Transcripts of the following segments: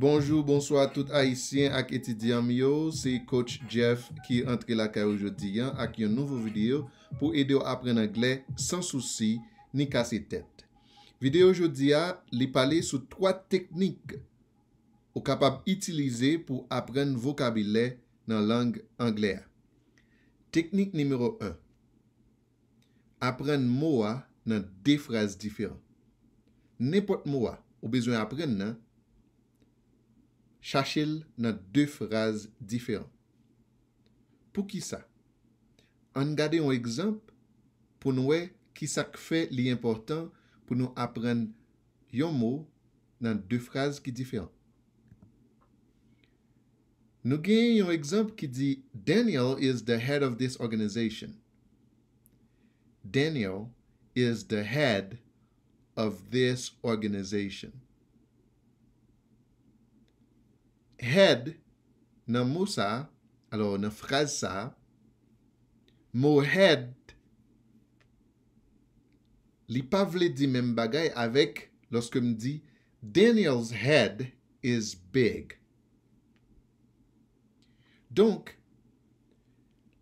Bonjou, bonswa, tout aisyen ak etidiam yo. Sey kouch Jeff ki entre la ka yo jodi yan ak yon nouvo video pou ede yo apren Angle san souci ni kase tèt. Video yo jodi ya li pale sou 3 teknik ou kapab itilize pou apren vokabilè nan lang Angle a. Teknik nimerou 1 Apren moua nan de fraz diferan. Nepot moua ou bezwen apren nan Chachil nan de fraz difeyan. Pou ki sa? An gade yon ekzamp pou nou e ki sak fe li importan pou nou apren yon mou nan de fraz ki difeyan. Nou gen yon ekzamp ki di Daniel is the head of this organization. Daniel is the head of this organization. Head nan mou sa, alo nan fraz sa, mou head li pa vle di men bagay avek loske m di Daniel's head is big. Donk,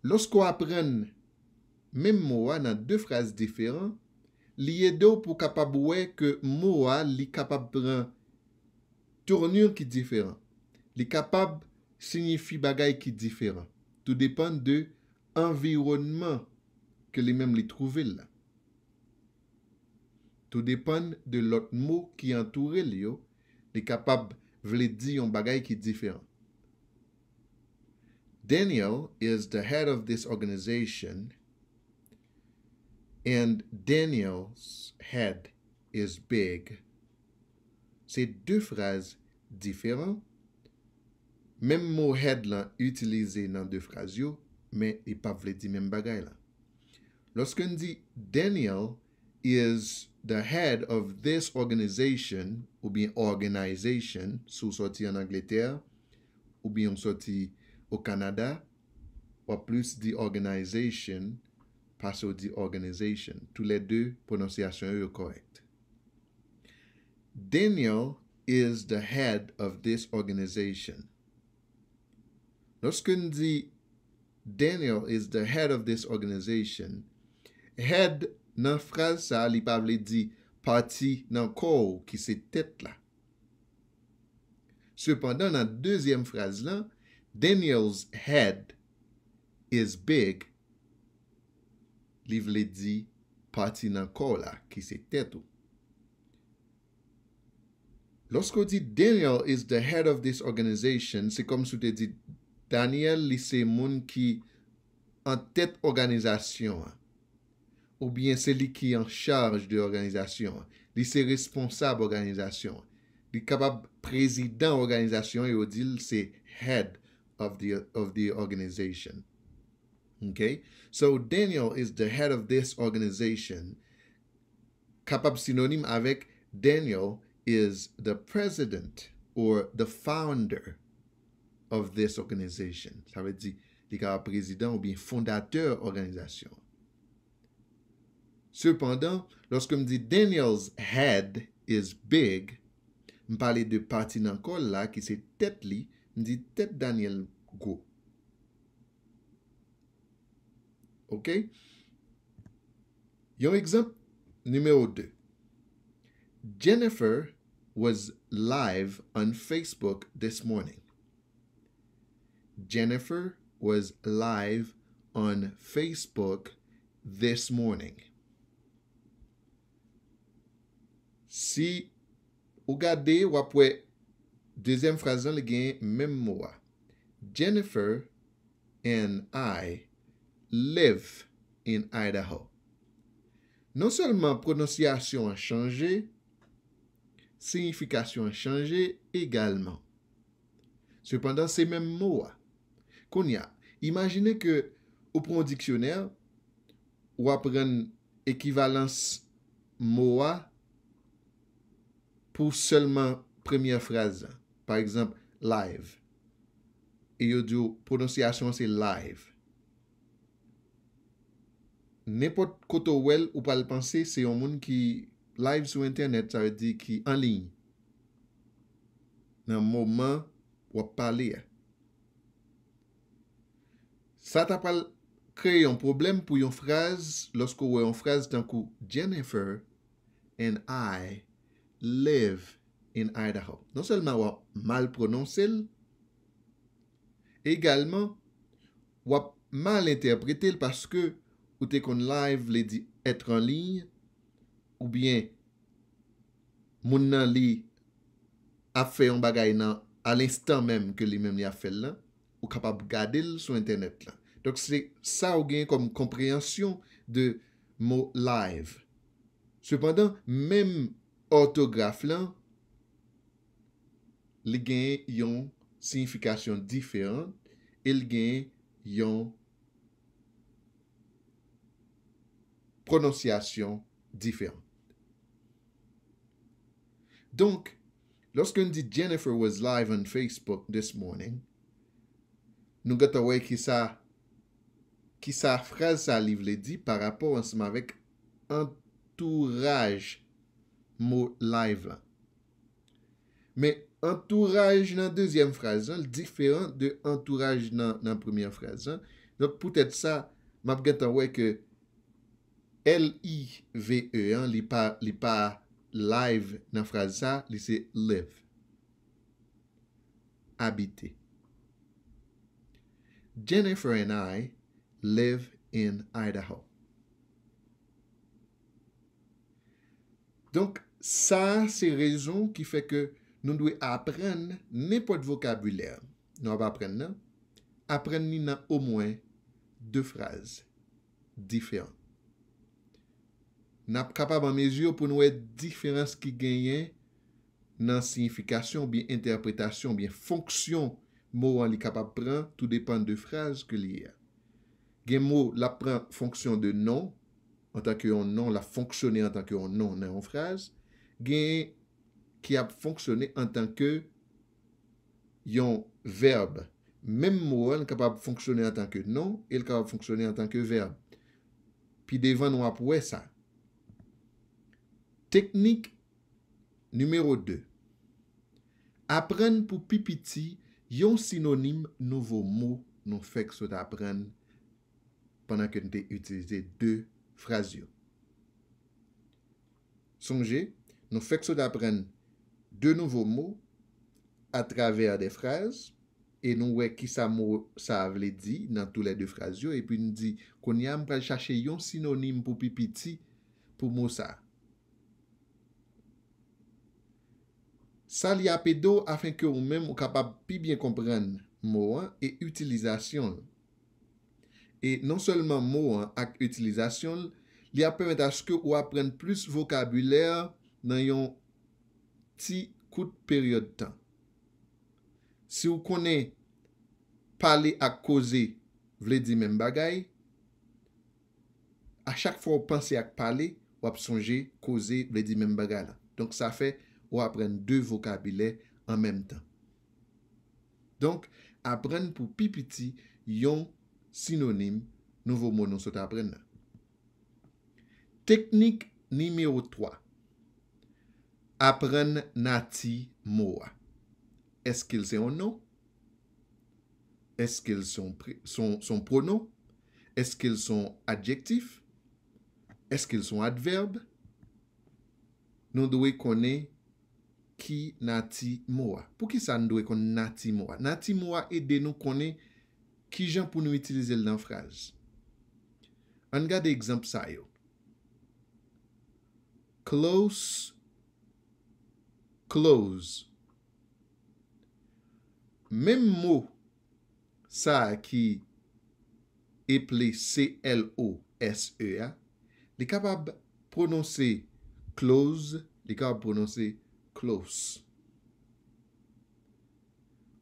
loske w apren men mou an nan de fraz diferan, li yedou pou kapab wè ke mou an li kapab pran tournir ki diferan. Li kapab signifi bagay ki diferan. Tou depan de environman ke li mem li trouvel la. Tou depan de lot mou ki antoure li yo. Li kapab vle di yon bagay ki diferan. Daniel is the head of this organization. And Daniel's head is big. Sey de fraz diferan. Mem mou head lan utilize nan de fraz yo, men e pa vle di men bagay lan. Loske n di Daniel is the head of this organization, ou bin organization, sou soti an Angleterre, ou bin soti an Canada, ou plus di organization, pase ou di organization. Tou le de prononsyasyon yo korrekt. Daniel is the head of this organization. Lorske nou di Daniel is the head of this organization, head nan fraz sa li pa vle di pati nan kou ki se tet la. Sependan nan dezyem fraz lan, Daniel's head is big, li vle di pati nan kou la ki se tet ou. Lorske nou di Daniel is the head of this organization, se kom sou te di Daniel. Daniel li se moun ki an tèt organizasyon. Ou byen seli ki an charj de organizasyon. Li se responsab organizasyon. Li kapab prezident organizasyon. E o dil se head of the organization. Ok? So Daniel is the head of this organization. Kapab synonim avek Daniel is the president or the founder. Of this organization. Sa ve di. Dika a prezident ou bien fondateur organizasyon. Sependan. Lorske m di Daniel's head is big. M pale de pati nan kol la. Ki se tet li. M di tet Daniel go. Ok. Yon exemple. Numero 2. Jennifer was live on Facebook this morning. Jennifer was live on Facebook this morning. Si ou gade, wapwe dezem frazon le gen menm mouwa. Jennifer and I live in Idaho. Non selman pronosyasyon chanje, signifikasyon chanje egalman. Sependan se menm mouwa. Kon ya, imagine ke ou pron diksyonel wap ren ekivalans mowa pou selman premye fraze. Par eksemp, live. E yo di yo prononsyasyon se live. Nenpot koto wel ou pal panse se yon moun ki live sou internet, sa yon di ki anlin. Nan mouman wap pale ya. Sa ta pal kre yon problem pou yon fraz losko wè yon fraz tankou Jennifer and I live in Idaho. Non selman wap mal prononse l, egalman wap mal interprete l paske ou te kon live l di etre an lini ou bien moun nan li ap fe yon bagay nan al instan menm ke li menm li ap fe l la ou kapap gade l sou internet la. Donk se sa ou gen konm komprehansyon de mou live. Se pandan, menm ortograf lan, li gen yon sinifikasyon diferent, e li gen yon prononsyasyon diferent. Donk, loske n di Jennifer was live on Facebook this morning, nou gata wey ki sa... Ki sa fraz sa liv le di par rapport anseman vek entouraj mou live lan. Me entouraj nan dezyem fraz zan, l diferant de entouraj nan premier fraz zan. Not pou tèt sa, map get anwe ke L-I-V-E, li pa live nan fraz sa, li se live. Abite. Jennifer and I... Live in Idaho. Donk, sa se rezon ki feke nou dwe apren ne po de vokabulè. Nou ap apren nan. Apren ni nan o mwen de fraz. Diferan. Nap kapab an mezyo pou nou et diferans ki genyen nan sinifikasyon, biye interpretasyon, biye fonksyon. Mou an li kapab pran, tou depan de fraz ke li ya. Gen mou l'apren fonksyon de nan, an tanke yon nan, l'ap fonksyonne an tanke yon nan nan yon fraj, gen ki ap fonksyonne an tanke yon verb. Mem mou an kapap fonksyonne an tanke nan, el kapap fonksyonne an tanke verb. Pi devan nou ap wè sa. Teknik numero 2. Aprende pou pipiti yon sinonim nouvo mou nou fèk sot aprende. Pendan ke nou te utilize de frazyon. Sonje, nou fek so da pren de nouvo mou a traver de fraz. E nou wey ki sa mou sa avle di nan tou le de frazyon. E pi nou di kon yam prel chache yon sinonim pou pipiti pou mou sa. Sa li apedo afin ke ou men mou kapap pi bien kompren mou an e utilizasyon l. E non selman mou ak utilizasyon, li ap pwede aske ou ap pren plus vokabuler nan yon ti kout peryode tan. Si ou konen pale ak koze vle di men bagay, a chak fwa ou panse ak pale, wap sonje koze vle di men bagay la. Donk sa fe ou ap pren 2 vokabuler an menm tan. Donk ap pren pou pi piti yon kout. Sinonim, nouvo moun nou sot aprena. Teknik nimeyo 3. Aprena nati moua. Eske l se on nou? Eske l son pronou? Eske l son adjektif? Eske l son adverb? Nou dwe kone ki nati moua. Pou ki sa nou dwe kon nati moua? Nati moua e de nou kone... Ki jan pou nou itilize l nan fraj? An gade ekzamp sa yo. Close. Close. Mem mou sa ki eple C-L-O-S-E-A li kapab prononse close li kapab prononse close.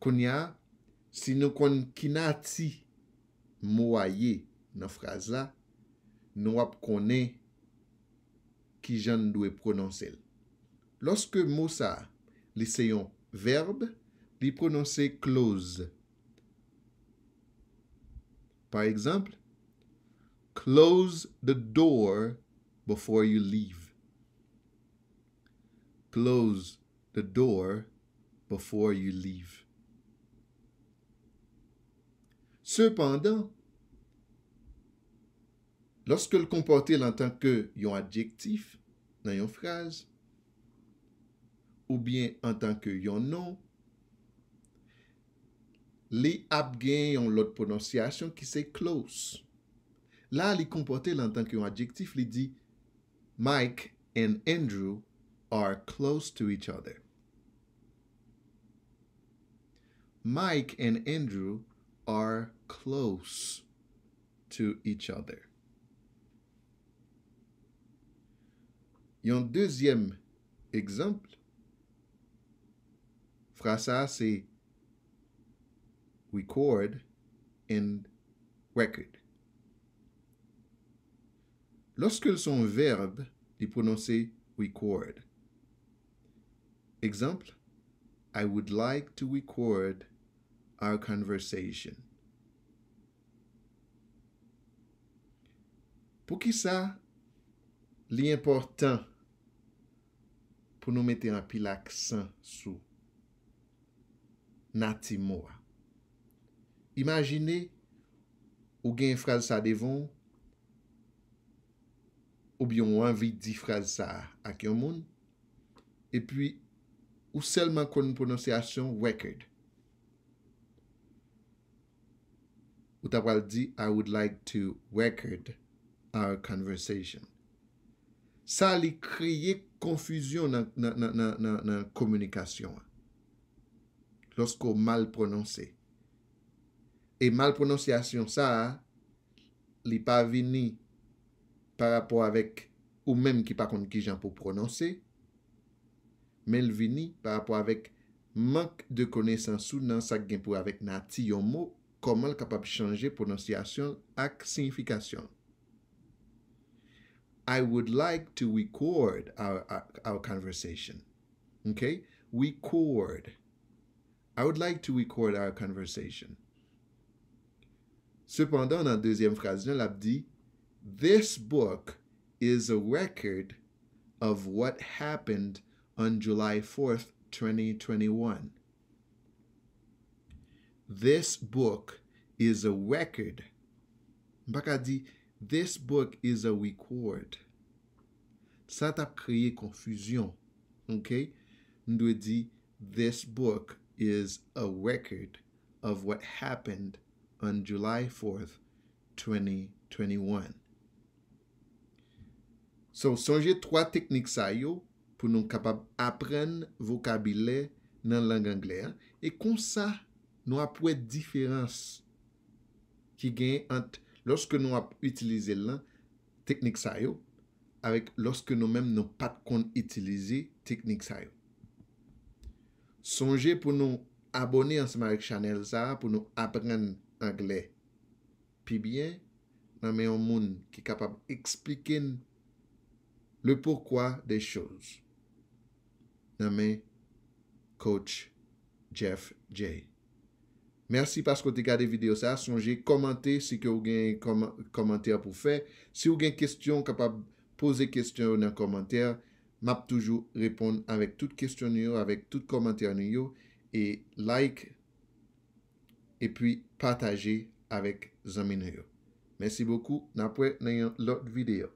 Konya Si nou kon kinati mou a ye nan fraz la, nou ap konen ki jan dwe prononsel. Lorske mou sa li seyon verb, li prononsel close. Par ekzamp, close the door before you leave. Close the door before you leave. Sependan, loske l kompote l an tan ke yon adjektif nan yon fraz, ou bien an tan ke yon nou, li ap gen yon lot prononsyasyon ki se close. La, li kompote l an tan ke yon adjektif li di, Mike and Andrew are close to each other. Mike and Andrew are close to each other. are close to each other. Il deuxième exemple. phrase c'est record and record. Lorsque son verbe est prononcé record. Exemple, I would like to record Our Conversation. Pou ki sa, li important pou nou mette an pil aksan sou. Nati moua. Imajine, ou gen fraz sa devon, ou bi yon anvi di fraz sa ak yon moun, e pi ou selman kon prononsyasyon wekèd. Ou ta pral di, I would like to record our conversation. Sa li kreye konfuzyon nan komunikasyon. Lorsko mal prononse. E mal prononsyasyon sa, li pa vini par apò avèk ou menm ki pa kon ki jan pou prononse. Men vini par apò avèk mank de kone san sou nan sa gen pou avèk nan ti yon mouk. koman l kapab chanje ak signifikasyon. I would like to record our, our, our conversation. Okay? Record. I would like to record our conversation. Cependant, dans la deuxième phrase, il a dit This book is a record of what happened on July 4th, 2021. This book is a record. Mbak a di, This book is a record. Sa ta kreye konfuzyon. Ok? Mdwe di, This book is a record of what happened on July 4th, 2021. So, sonje 3 teknik sa yo pou nou kapab apren vokabilè nan lang anglè. E kon sa, Nou ap pou et diferans ki gen ente loske nou ap itilize lan teknik sa yo avik loske nou menm nou pat kon itilize teknik sa yo. Sonje pou nou abone ansama vek chanel sa, pou nou apren angle. Pi bien, nanme yon moun ki kapab eksplikin le pwokwa de chouz. Nanme kouch Jeff Jey. Mersi paskou te gade video sa. Sonje komante si ke ou gen komante pou fe. Si ou gen kestyon, kapab pose kestyon nan komante. Map toujou repon avèk tout kestyon yo, avèk tout komante yo. Et like, et puis pataje avèk zamin yo. Mersi beaucoup. Napwè nan yon lot videyo.